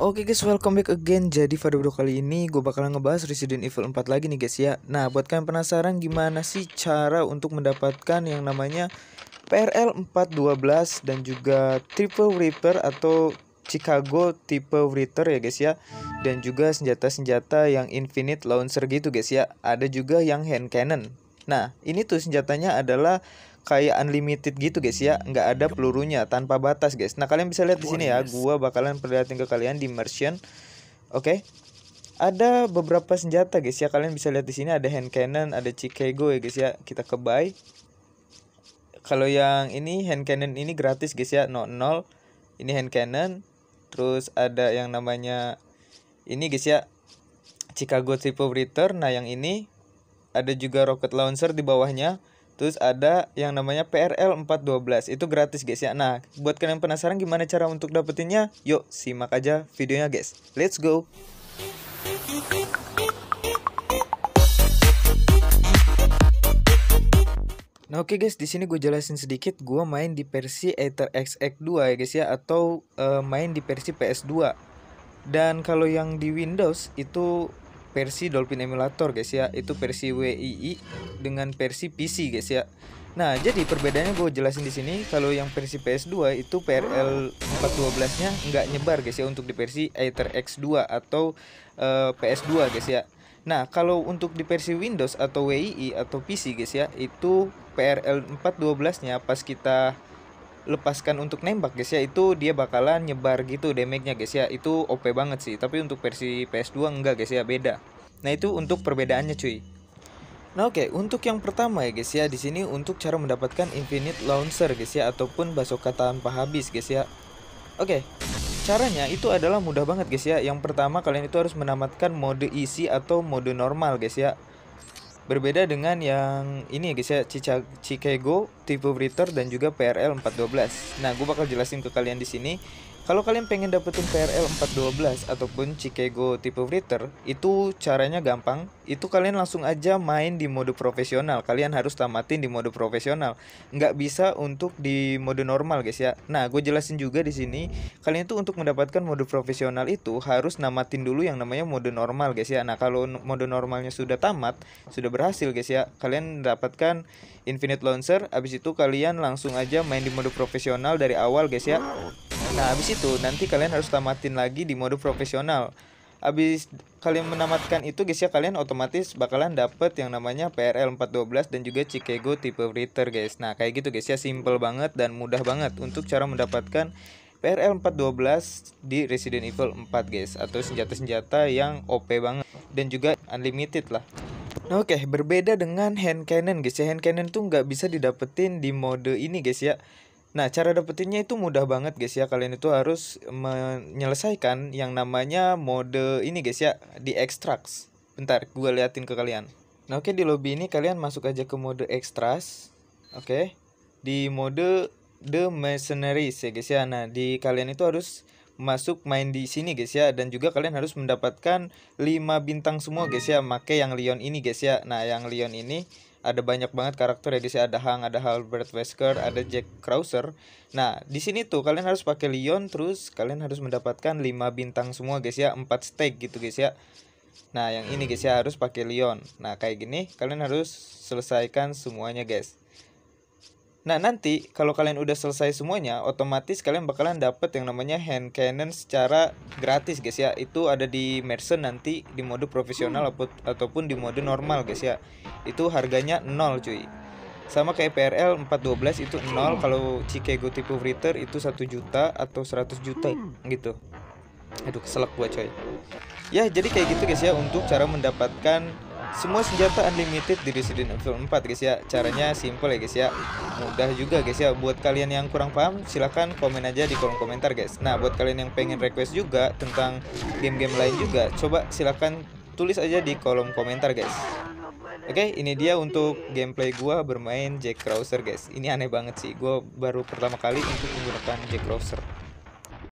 Oke okay guys, welcome back again. Jadi pada video kali ini gue bakalan ngebahas Resident Evil 4 lagi nih guys ya. Nah, buat kalian penasaran gimana sih cara untuk mendapatkan yang namanya PRL 412 dan juga Triple Reaper atau Chicago tipe reaper ya guys ya. Dan juga senjata-senjata yang Infinite Launcher gitu guys ya. Ada juga yang hand cannon. Nah, ini tuh senjatanya adalah kayak unlimited gitu guys ya nggak ada pelurunya tanpa batas guys nah kalian bisa lihat di sini ya gua bakalan perlihatin ke kalian di merchant oke okay? ada beberapa senjata guys ya kalian bisa lihat di sini ada hand cannon ada chicago ya guys ya kita ke buy kalau yang ini hand cannon ini gratis guys ya no ini hand cannon terus ada yang namanya ini guys ya Chicago Triple Breather nah yang ini ada juga rocket launcher di bawahnya Terus ada yang namanya PRL 412 itu gratis guys ya. Nah, buat kalian penasaran gimana cara untuk dapetinnya? Yuk simak aja videonya guys. Let's go. Nah oke okay guys, di sini gue jelasin sedikit gue main di versi Aether XX2 ya guys ya atau uh, main di versi PS2. Dan kalau yang di Windows itu versi Dolphin Emulator guys ya itu versi WII dengan versi PC guys ya nah jadi perbedaannya gue jelasin di sini kalau yang versi PS2 itu PRL 412 nya nggak nyebar guys ya untuk di versi Aether X2 atau uh, eh, PS2 guys ya Nah, kalau untuk di versi Windows atau WII atau PC guys ya, itu PRL 412-nya pas kita lepaskan untuk nembak guys ya itu dia bakalan nyebar gitu damage-nya guys ya itu OP banget sih tapi untuk versi PS2 enggak guys ya beda nah itu untuk perbedaannya cuy Nah oke, okay, untuk yang pertama ya guys ya, di sini untuk cara mendapatkan infinite launcher guys ya ataupun basoka tanpa habis guys ya. Oke. Okay, caranya itu adalah mudah banget guys ya. Yang pertama kalian itu harus menamatkan mode easy atau mode normal guys ya. Berbeda dengan yang ini ya guys ya, Chicago, Tipe Breeder dan juga PRL 412. Nah, gue bakal jelasin ke kalian di sini. Kalau kalian pengen dapetin PRL 412 ataupun Chicago tipe breeder itu caranya gampang. Itu kalian langsung aja main di mode profesional. Kalian harus tamatin di mode profesional. Nggak bisa untuk di mode normal, guys ya. Nah, gue jelasin juga di sini, kalian tuh untuk mendapatkan mode profesional itu harus namatin dulu yang namanya mode normal, guys ya. Nah, kalau mode normalnya sudah tamat, sudah berhasil guys ya kalian dapatkan infinite launcher Abis itu kalian langsung aja main di mode profesional dari awal guys ya nah abis itu nanti kalian harus tamatin lagi di mode profesional Abis kalian menamatkan itu guys ya kalian otomatis bakalan dapet yang namanya PRL 412 dan juga Chicago tipe Ritter guys nah kayak gitu guys ya simple banget dan mudah banget untuk cara mendapatkan PRL 412 di Resident Evil 4 guys atau senjata-senjata yang OP banget dan juga unlimited lah Oke, okay, berbeda dengan hand cannon guys ya. Hand cannon tuh nggak bisa didapetin di mode ini guys ya. Nah, cara dapetinnya itu mudah banget guys ya. Kalian itu harus menyelesaikan yang namanya mode ini guys ya, di extracts. Bentar, gue liatin ke kalian. Nah, oke okay, di lobby ini kalian masuk aja ke mode extras. Oke. Okay. Di mode the mercenaries ya guys ya. Nah, di kalian itu harus masuk main di sini guys ya dan juga kalian harus mendapatkan 5 bintang semua guys ya make yang Leon ini guys ya nah yang Leon ini ada banyak banget karakter ya guys ya ada Hang ada Albert Wesker ada Jack Krauser nah di sini tuh kalian harus pakai Leon terus kalian harus mendapatkan 5 bintang semua guys ya 4 stake gitu guys ya nah yang ini guys ya harus pakai Leon nah kayak gini kalian harus selesaikan semuanya guys Nah nanti kalau kalian udah selesai semuanya, otomatis kalian bakalan dapet yang namanya hand cannon secara gratis guys ya. Itu ada di merchant nanti di mode profesional hmm. ataupun di mode normal guys ya. Itu harganya 0 cuy. Sama kayak PRL 412 itu 0 kalau Chicago tipe ritter itu 1 juta atau 100 juta hmm. gitu. Aduh keselak gua coy. Ya jadi kayak gitu guys ya untuk cara mendapatkan semua senjata unlimited di Resident Evil 4 guys ya caranya simple ya guys ya mudah juga guys ya buat kalian yang kurang paham silahkan komen aja di kolom komentar guys nah buat kalian yang pengen request juga tentang game-game lain juga coba silahkan tulis aja di kolom komentar guys Oke, okay, ini dia untuk gameplay gua bermain Jack Crowser, guys. Ini aneh banget sih, gua baru pertama kali untuk menggunakan Jack Crowser.